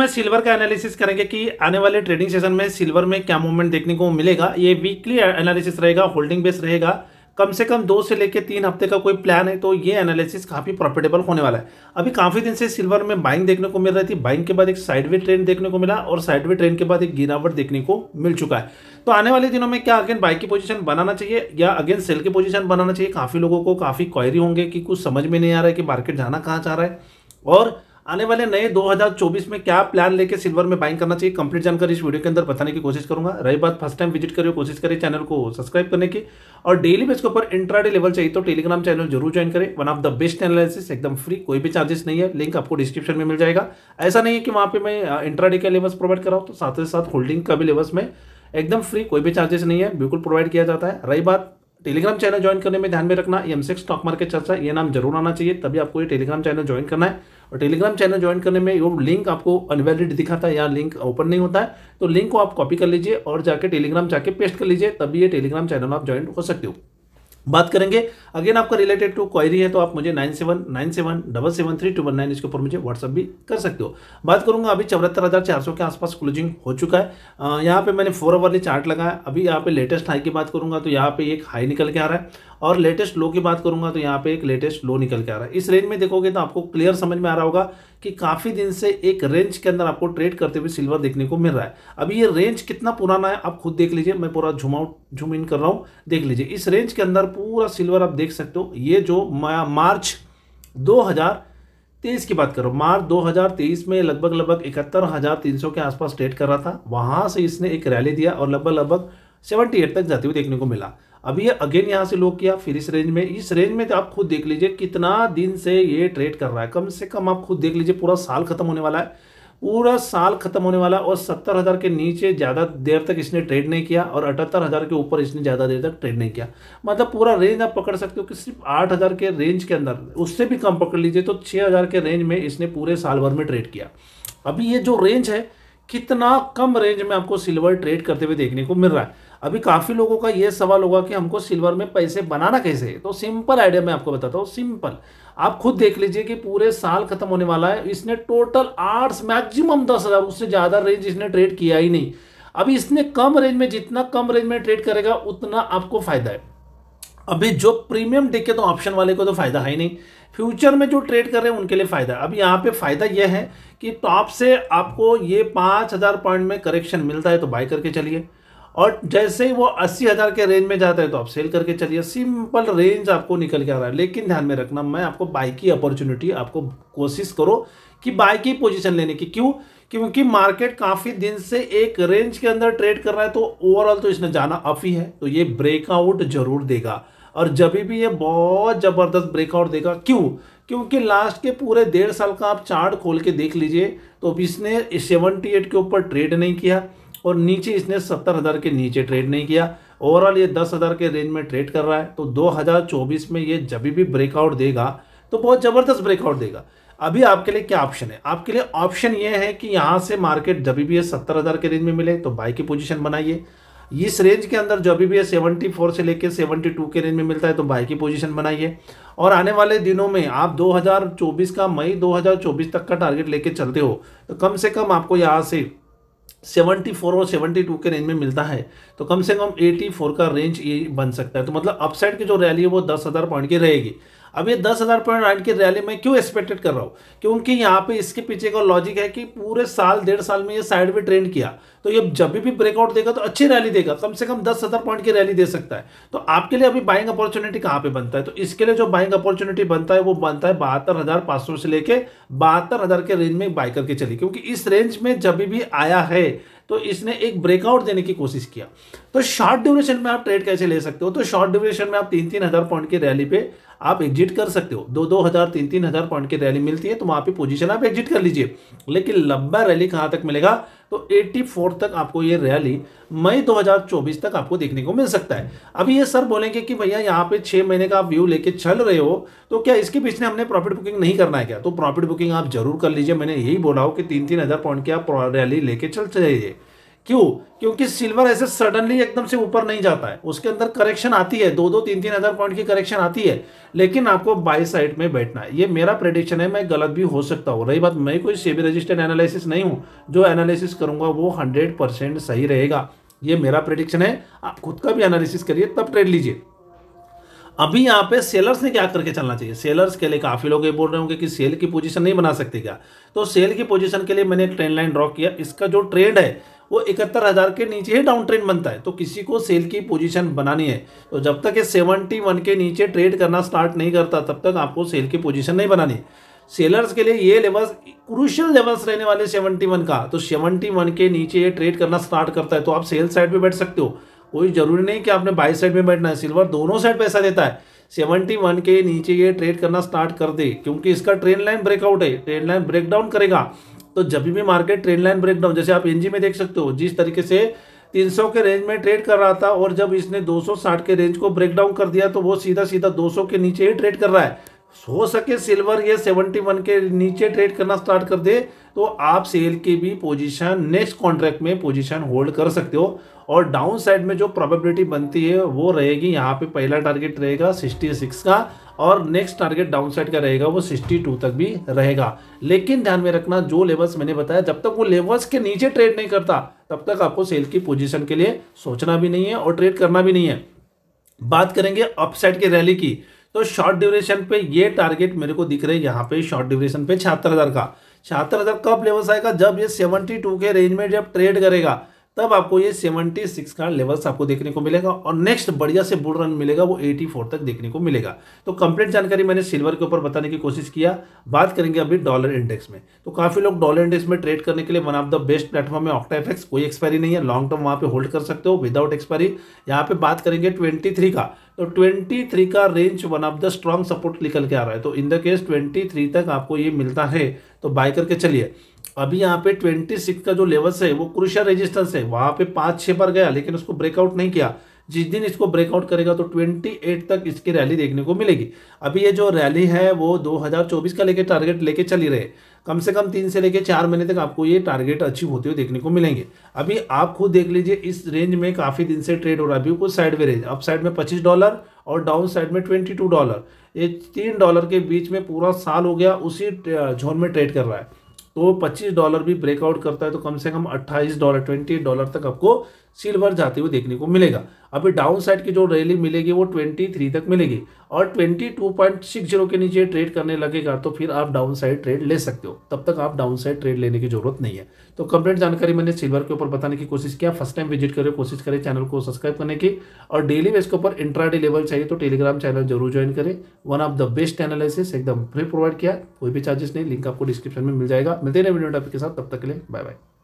में सिल्वर का एनालिसिस करेंगे कि आने वाले ट्रेडिंग सेशन में सिल्वर में क्या मूवमेंट देखने को मिलेगा ये वीकली एनालिसिस रहेगा होल्डिंग बेस रहेगा कम से कम दो से लेकर तीन हफ्ते का कोई प्लान है तो ये एनालिसिस काफ़ी प्रॉफिटेबल होने वाला है अभी काफ़ी दिन से सिल्वर में बाइंग देखने को मिल रही थी बाइंग के बाद एक साइडवे ट्रेंड देखने को मिला और साइडवे ट्रेंड के बाद एक गिरावट देखने को मिल चुका है तो आने वाले दिनों में क्या अगेन बाइक की पोजीशन बनाना चाहिए या अगेन सेल की पोजिशन बनाना चाहिए काफ़ी लोगों को काफ़ी क्वायरी होंगे कि कुछ समझ में नहीं आ रहा है कि मार्केट जाना कहाँ चाह रहा है और आने वाले नए 2024 में क्या प्लान लेके सिल्वर में बाइंग करना चाहिए कंप्लीट जानकारी इस वीडियो के अंदर बताने की कोशिश करूंगा रही बात फर्स्ट टाइम विजिट करिए कोशिश करिए चैनल को सब्सक्राइब करने की और डेली बेस के ऊपर इंट्राडे लेवल चाहिए तो टेलीग्राम चैनल जरूर ज्वाइन करें one of the best analysis एकदम फ्री कोई भी चार्जेस नहीं है लिंक आपको डिस्क्रिप्शन में मिल जाएगा ऐसा नहीं है कि वहाँ पे मैं इंट्राडे का लेवल प्रोवाइड कराऊँ तो साथ ही साथ होल्डिंग का भी लेवल में एकदम फ्री कोई भी चार्जेस नहीं है बिल्कुल प्रोवाइड किया जाता है रही बात टेलीग्राम चैनल ज्वाइन करने में ध्यान में रखना एम सेक्स स्टॉक मार्केट चर्चा ये नाम जरूर आना चाहिए तभी आपको ये टेलीग्राम चैनल ज्वाइन करना है और टेलीग्राम चैनल ज्वाइन करने में वो लिंक आपको अनवैलिड दिखाता है या लिंक ओपन नहीं होता है तो लिंक को आप कॉपी कर लीजिए और जाके टेलीग्राम जाके पेस्ट कर लीजिए तभी ये टेलीग्राम चैनल आप ज्वाइन कर सकते हो बात करेंगे अगेन आपका रिलेटेड टू क्वारी है तो आप मुझे nine seven nine seven double seven three two one nine इसके ऊपर मुझे व्हाट्सअप भी कर सकते हो बात करूंगा अभी चौहत्तर हज़ार चार सौ के आसपास क्लोजिंग हो चुका है यहाँ पे मैंने फोर आवरली चार्ट लगाया अभी यहाँ पे लेटेस्ट हाई की बात करूंगा तो यहाँ पे एक हाई निकल के आ रहा है और लेटेस्ट लो की बात करूंगा तो यहाँ पे एक लेटेस्ट लो निकल के आ रहा है इस रेंज में देखोगे तो आपको क्लियर समझ में आ रहा होगा कि काफ़ी दिन से एक रेंज के अंदर आपको ट्रेड करते हुए सिल्वर देखने को मिल रहा है अभी ये रेंज कितना पुराना है आप खुद देख लीजिए मैं पूरा झुमाउट झुम इन कर रहा हूँ देख लीजिए इस रेंज के अंदर पूरा सिल्वर आप देख सकते हो ये जो मार्च दो तेईस की बात करो मार्च 2023 में लगभग लगभग इकहत्तर हज़ार तीन सौ के आसपास ट्रेड कर रहा था वहां से इसने एक रैली दिया और लगभग लगभग सेवेंटी एट तक जाते हुए देखने को मिला अभी ये अगेन यहाँ से लो किया फिर इस रेंज में इस रेंज में तो आप खुद देख लीजिए कितना दिन से ये ट्रेड कर रहा है कम से कम आप खुद देख लीजिए पूरा साल खत्म होने वाला है पूरा साल खत्म होने वाला और सत्तर हज़ार के नीचे ज़्यादा देर तक इसने ट्रेड नहीं किया और अठहत्तर हज़ार के ऊपर इसने ज़्यादा देर तक ट्रेड नहीं किया मतलब पूरा रेंज आप पकड़ सकते हो कि सिर्फ आठ हज़ार के रेंज के अंदर उससे भी कम पकड़ लीजिए तो छः हज़ार के रेंज में इसने पूरे साल भर में ट्रेड किया अभी ये जो रेंज है कितना कम रेंज में आपको सिल्वर ट्रेड करते हुए देखने को मिल रहा है अभी काफ़ी लोगों का ये सवाल होगा कि हमको सिल्वर में पैसे बनाना कैसे है तो सिंपल आइडिया मैं आपको बताता हूँ सिंपल आप खुद देख लीजिए कि पूरे साल खत्म होने वाला है इसने टोटल आठ मैक्सिमम दस हज़ार उससे ज़्यादा रेंज इसने ट्रेड किया ही नहीं अभी इसने कम रेंज में जितना कम रेंज में ट्रेड करेगा उतना आपको फायदा है अभी जो प्रीमियम देखे तो ऑप्शन वाले को तो फायदा है ही नहीं फ्यूचर में जो ट्रेड कर रहे हैं उनके लिए फ़ायदा अब यहाँ पे फ़ायदा यह है कि टॉप से आपको ये पाँच हज़ार पॉइंट में करेक्शन मिलता है तो बाय करके चलिए और जैसे ही वो अस्सी हज़ार के रेंज में जाता है तो आप सेल करके चलिए सिंपल रेंज आपको निकल के आ रहा है लेकिन ध्यान में रखना मैं आपको बाई की अपॉर्चुनिटी आपको कोशिश करो कि बाई की पोजीशन लेने की क्यों क्योंकि मार्केट काफ़ी दिन से एक रेंज के अंदर ट्रेड कर रहा है तो ओवरऑल तो इसने जाना अफ ही है तो ये ब्रेकआउट जरूर देगा और जब भी ये बहुत ज़बरदस्त ब्रेकआउट देगा क्यों क्योंकि लास्ट के पूरे डेढ़ साल का आप चार्ट खोल के देख लीजिए तो इसने सेवनटी के ऊपर ट्रेड नहीं किया और नीचे इसने सत्तर हज़ार के नीचे ट्रेड नहीं किया ओवरऑल ये दस हज़ार के रेंज में ट्रेड कर रहा है तो 2024 में ये जब भी ब्रेकआउट देगा तो बहुत ज़बरदस्त ब्रेकआउट देगा अभी आपके लिए क्या ऑप्शन है आपके लिए ऑप्शन ये है कि यहाँ से मार्केट जब भी ये सत्तर हज़ार के रेंज में मिले तो बाई की पोजिशन बनाइए इस रेंज के अंदर जब भी ये सेवेंटी फोर से लेकर सेवेंटी टू के रेंज में मिलता है तो बाई की पोजिशन बनाइए और आने वाले दिनों में आप 2024 का मई 2024 तक का टारगेट लेके चलते हो तो कम से कम आपको यहाँ से सेवेंटी फोर और सेवेंटी टू के रेंज में मिलता है तो कम से कम एटी फोर का रेंज ये बन सकता है तो मतलब अपसाइड की जो रैली है वो दस हज़ार पॉइंट की रहेगी अब ये दस हज़ार पॉइंट आइंड की रैली मैं क्यों एक्सपेक्टेड कर रहा हूँ क्योंकि यहाँ पे इसके पीछे का लॉजिक है कि पूरे साल डेढ़ साल में ये साइड में ट्रेंड किया तो ये जब भी ब्रेकआउट देगा तो अच्छी रैली देगा कम से कम दस हज़ार पॉइंट की रैली दे सकता है तो आपके लिए अभी बाइंग अपॉर्चुनिटी कहाँ पर बनता है तो इसके लिए जो बाइंग अपॉर्चुनिटी बनता है वो बनता है बहत्तर हज़ार सौ से लेकर बहत्तर हज़ार के रेंज में बाई करके चली क्योंकि इस रेंज में जब भी आया है तो इसने एक ब्रेकआउट देने की कोशिश किया तो शॉर्ट ड्यूरेशन में आप ट्रेड कैसे ले सकते हो तो शॉर्ट ड्यूरेशन में आप तीन तीन हज़ार पॉइंट की रैली पे आप एग्जिट कर सकते हो दो दो हज़ार तीन तीन हज़ार पॉइंट की रैली मिलती है तो वहां पे पोजीशन आप एग्जिट कर लीजिए लेकिन लंबा रैली कहाँ तक मिलेगा तो 84 तक आपको ये रैली मई 2024 तक आपको देखने को मिल सकता है अभी ये सर बोलेंगे कि भैया यहाँ पे छः महीने का आप व्यू लेके चल रहे हो तो क्या इसके पीछे हमने प्रॉफिट बुकिंग नहीं करना है क्या तो प्रॉफिट बुकिंग आप जरूर कर लीजिए मैंने यही बोला हो कि तीन तीन हज़ार पॉइंट की आप रैली लेके चल चाहिए क्यों क्योंकि सिल्वर ऐसे सडनली एकदम से ऊपर नहीं जाता है उसके अंदर करेक्शन आती है दो दो तीन तीन हजार पॉइंट की करेक्शन आती है लेकिन आपको बाई साइड में बैठना है ये मेरा प्रेडिक्शन है मैं गलत भी हो सकता हूँ रही बात मैं कोई सेबी रजिस्टर्ड एनालिसिस नहीं हूँ जो एनालिसिस करूंगा वो हंड्रेड सही रहेगा ये मेरा प्रेडिक्शन है आप खुद का भी एनालिसिस करिए तब ट्रेड लीजिए अभी यहाँ पे सेलर्स ने क्या करके चलना चाहिए सेलर्स के लिए काफ़ी लोग ये बोल रहे होंगे कि सेल की पोजीशन नहीं बना सकते क्या तो सेल की पोजीशन के लिए मैंने एक ट्रेंड लाइन ड्रॉ किया इसका जो ट्रेंड है वो इकहत्तर हज़ार के नीचे ही डाउन ट्रेंड बनता है तो किसी को सेल की पोजीशन बनानी है तो जब तक ये सेवनटी वन के नीचे ट्रेड करना स्टार्ट नहीं करता तब तक आपको सेल की पोजीशन नहीं बनानी है सेलर्स के लिए ये लेवल्स क्रूशल लेवल्स रहने वाले सेवनटी वन का तो सेवनटी वन के नीचे ये ट्रेड करना स्टार्ट करता है तो आप सेल साइड में बैठ सकते हो कोई जरूरी नहीं कि आपने बाई साइड में बैठना है सिल्वर दोनों साइड पैसा देता है सेवनटी वन के नीचे ये ट्रेड करना स्टार्ट कर दे क्योंकि इसका ट्रेन लाइन ब्रेकआउट है ट्रेन लाइन ब्रेकडाउन करेगा तो जब भी market trend line break down जैसे आप एनजी में देख सकते हो जिस तरीके से 300 के रेंज में ट्रेड कर रहा था और जब इसने 260 के रेंज को ब्रेक डाउन कर दिया तो वो सीधा सीधा 200 के नीचे ही ट्रेड कर रहा है हो सके सिल्वर ये 71 के नीचे ट्रेड करना स्टार्ट कर दे तो आप सेल की भी पोजीशन नेक्स्ट कॉन्ट्रैक्ट में पोजीशन होल्ड कर सकते हो और डाउन साइड में जो प्रोबेबिलिटी बनती है वो रहेगी यहाँ पे पहला टारगेट रहेगा 66 का और नेक्स्ट टारगेट डाउन साइड का रहेगा वो 62 तक भी रहेगा लेकिन ध्यान में रखना जो लेवल्स मैंने बताया जब तक वो लेवल्स के नीचे ट्रेड नहीं करता तब तक आपको सेल की पोजीशन के लिए सोचना भी नहीं है और ट्रेड करना भी नहीं है बात करेंगे अपसाइड की रैली की तो शॉर्ट ड्यूरेशन पे ये टारगेट मेरे को दिख रहे हैं यहाँ पे शॉर्ट ड्यूरेशन पे छिहत्तर हज़ार का छिहत्तर हज़ार कब लेवल्स आएगा जब ये 72 टू के रेंज में जब ट्रेड करेगा तब आपको ये 76 का लेवल्स आपको देखने को मिलेगा और नेक्स्ट बढ़िया से बुल रन मिलेगा वो 84 तक देखने को मिलेगा तो कंप्लीट जानकारी मैंने सिल्वर के ऊपर बताने की कोशिश किया बात करेंगे अभी डॉलर इंडेक्स में तो काफ़ी लोग डॉलर इंडेक्स में ट्रेड करने के लिए one of the best platform है ऑक्टा एफेक्स कोई एक्सपायरी नहीं है लॉन्ग टर्म वहाँ पर होल्ड कर सकते हो विदाउट एक्सपायरी यहाँ पे बात करेंगे ट्वेंटी का तो ट्वेंटी का range one of the strong support निकल के आ रहा है तो इन द केस ट्वेंटी तक आपको ये मिलता है तो बाय करके चलिए अभी यहाँ पे ट्वेंटी सिक्स का जो लेवल है वो क्रुशियल रेजिस्टेंस है वहाँ पे पाँच छः बार गया लेकिन उसको ब्रेकआउट नहीं किया जिस दिन इसको ब्रेकआउट करेगा तो 28 तक इसकी रैली देखने को मिलेगी अभी ये जो रैली है वो 2024 का लेके टारगेट लेके चली रहे कम से कम तीन से लेके चार महीने तक आपको ये टारगेट अचीव होते हुए देखने को मिलेंगे अभी आप खुद देख लीजिए इस रेंज में काफ़ी दिन से ट्रेड हो रहा है अभी कुछ साइड रेंज अप साइड में पच्चीस डॉलर और डाउन साइड में ट्वेंटी डॉलर ये तीन डॉलर के बीच में पूरा साल हो गया उसी जोन में ट्रेड कर रहा है तो 25 डॉलर भी ब्रेकआउट करता है तो कम से कम 28 डॉलर 28 डॉलर तक आपको सिल्वर जाते हुए देखने को मिलेगा अभी डाउन साइड की जो रैली मिलेगी वो ट्वेंटी थ्री तक मिलेगी और twenty two point six zero के नीचे ट्रेड करने लगेगा तो फिर आप डाउन साइड ट्रेड ले सकते हो तब तक आप डाउन साइड ट्रेड लेने की जरूरत नहीं है तो कंप्लीट जानकारी मैंने सिल्वर के ऊपर बताने की कोशिश किया फर्स्ट टाइम विजिट करें कोशिश करें चैनल को सब्सक्राइब करने की और डेली बेस के ऊपर इंट्राडे लेवल चाहिए तो टेलीग्राम चैनल जरूर ज्वाइन करें one of the best analysis एकदम फ्री प्रोवाइड किया कोई भी चार्जेस नहीं लिंक आपको डिस्क्रिप्शन में मिल जाएगा मिलते हैं वीडियो टॉपिक के साथ तब तक के लिए बाय बाय